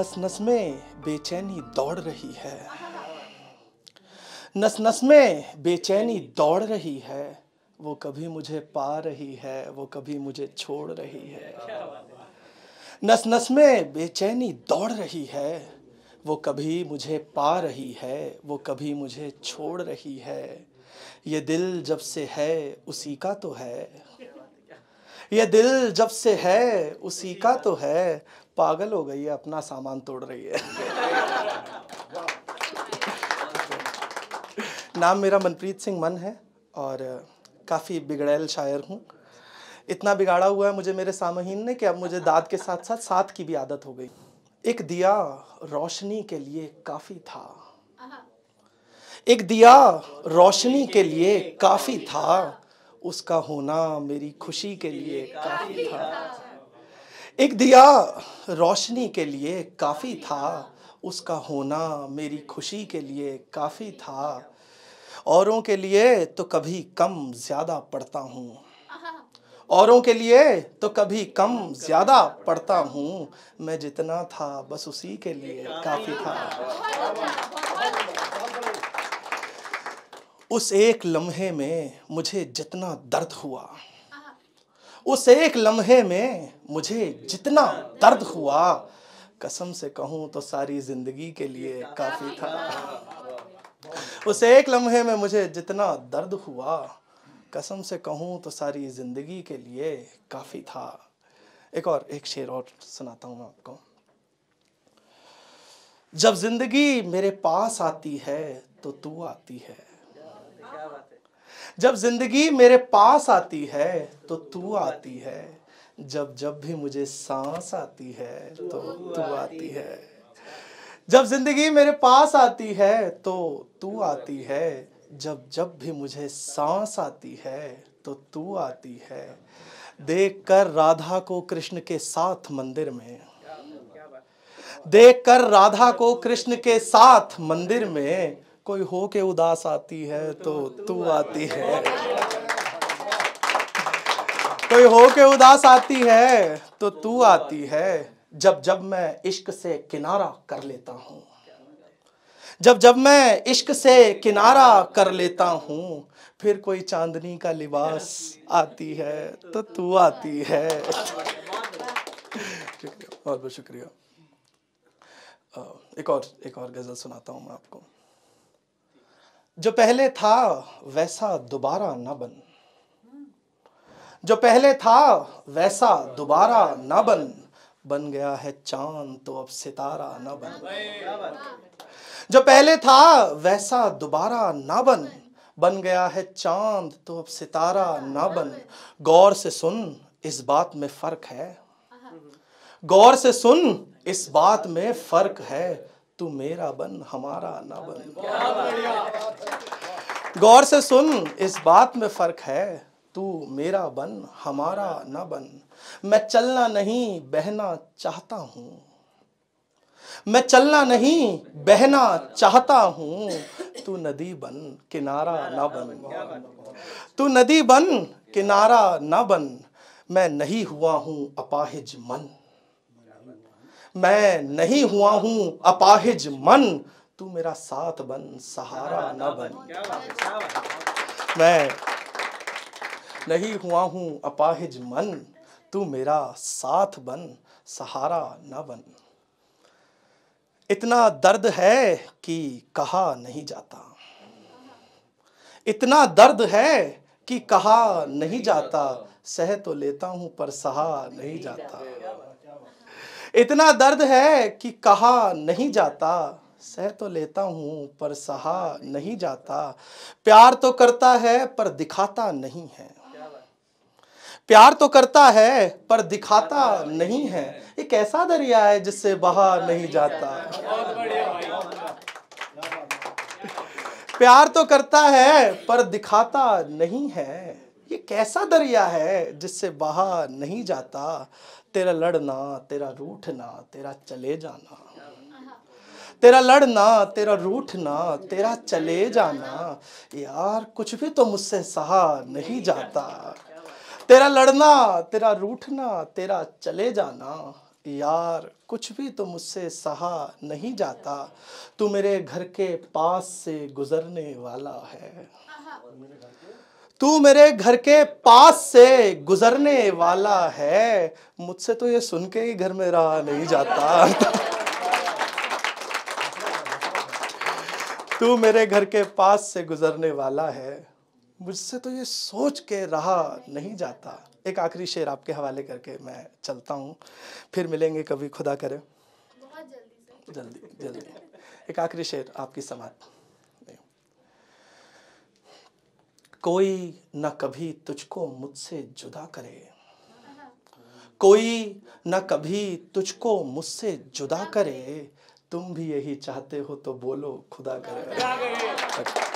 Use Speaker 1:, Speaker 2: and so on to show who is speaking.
Speaker 1: नस नस में बेचैनी दौड़ रही है नस नस में बेचैनी दौड़ रही है वो कभी मुझे पा रही है वो कभी मुझे छोड़ रही है नस नस में बेचैनी दौड़ रही है वो कभी मुझे पा रही है वो कभी मुझे छोड़ रही है ये दिल जब से है उसी का तो है ये दिल जब से है उसी का तो है पागल हो गई है अपना सामान तोड़ रही है नाम मेरा मनप्रीत सिंह मन है और काफ़ी बिगड़ैल शायर हूँ इतना बिगाड़ा हुआ है मुझे मेरे सामहीन ने कि अब मुझे दाद के साथ साथ साथ की भी आदत हो गई एक दिया रोशनी के लिए काफ़ी था एक दिया रोशनी के लिए काफ़ी था उसका होना मेरी खुशी के लिए काफ़ी था एक दिया रोशनी के लिए काफ़ी था उसका होना मेरी खुशी के लिए काफ़ी था औरों के लिए तो कभी कम ज़्यादा पढ़ता हूँ औरों के लिए तो कभी कम ज़्यादा पढ़ता हूँ मैं जितना था बस उसी के लिए काफ़ी था उस एक लम्हे में मुझे जितना दर्द हुआ उस एक लम्हे में मुझे जितना दर्द हुआ कसम से कहूं तो सारी जिंदगी के लिए काफ़ी था उस एक लम्हे में मुझे जितना दर्द हुआ कसम से कहूं तो सारी जिंदगी के लिए काफ़ी था एक और एक शेर और सुनाता हूं मैं आपको जब जिंदगी मेरे पास आती है तो तू आती है जब जिंदगी मेरे पास आती है तो तू आती है जब जब भी मुझे सांस आती है तो तू आती है जब जिंदगी मेरे पास आती है तो तू आती है जब जब भी मुझे सांस आती है तो तू आती है देख कर राधा को कृष्ण के साथ मंदिर में देख कर राधा को कृष्ण के साथ मंदिर में कोई हो के उदास आती है तो तू आती है कोई हो के उदास आती है तो तू आती है जब जब मैं इश्क से किनारा कर लेता हूं जब जब मैं इश्क से किनारा कर लेता हूं फिर कोई चांदनी का लिबास आती है तो तू आती है बहुत बहुत शुक्रिया एक और एक और गज़ल सुनाता हूं मैं आपको जो पहले था वैसा दोबारा न बन जो पहले था वैसा दोबारा न बन बन गया है चांद तो अब सितारा न बन जो पहले था वैसा दोबारा न बन बन गया है चांद तो अब सितारा ना बन गौर से सुन इस बात में फर्क है गौर से सुन इस बात में फर्क है तू मेरा बन हमारा ना बन गौर से सुन इस बात में फर्क है तू मेरा बन हमारा न बन मैं चलना नहीं बहना चाहता हूं मैं चलना नहीं बहना चाहता हूं तू नदी बन किनारा ना बन तू नदी बन किनारा ना बन मैं नहीं हुआ हूं अपाहिज मन मैं नहीं हुआ हूं अपाहिज मन तू मेरा साथ बन सहारा न बन मैं नहीं हुआ हूँ अपाहिज मन तू मेरा साथ बन सहारा न बन इतना दर्द है कि कहा नहीं जाता इतना दर्द है कि कहा नहीं जाता सह तो लेता हूं पर सहा नहीं जाता इतना दर्द है कि कहा नहीं जाता सह तो लेता हूँ पर सहा नहीं जाता प्यार तो करता है पर दिखाता नहीं है प्यार तो करता है पर दिखाता नहीं है एक ऐसा दरिया है जिससे बहा नहीं जाता प्यार तो करता है पर दिखाता नहीं है ये कैसा दरिया है जिससे बहा नहीं जाता तेरा लड़ना तेरा रूठना तेरा चले जाना तेरा लड़ना तेरा रूठना तेरा चले जाना यार कुछ भी तो मुझसे सहा नहीं जाता तेरा लड़ना तेरा रूठना तेरा चले जाना यार कुछ भी तो मुझसे सहा नहीं जाता तू मेरे घर के पास से गुजरने वाला है तू मेरे घर के पास से गुजरने वाला है मुझसे तो ये सुन के ही घर में रहा नहीं जाता तू मेरे घर के पास से गुजरने वाला है मुझसे तो ये सोच के रहा नहीं जाता एक आखिरी शेर आपके हवाले करके मैं चलता हूँ फिर मिलेंगे कभी खुदा करे जल्दी जल्दी एक आखिरी शेर आपकी समाज कोई न कभी तुझको मुझसे जुदा करे कोई न कभी तुझको मुझसे जुदा करे तुम भी यही चाहते हो तो बोलो खुदा करे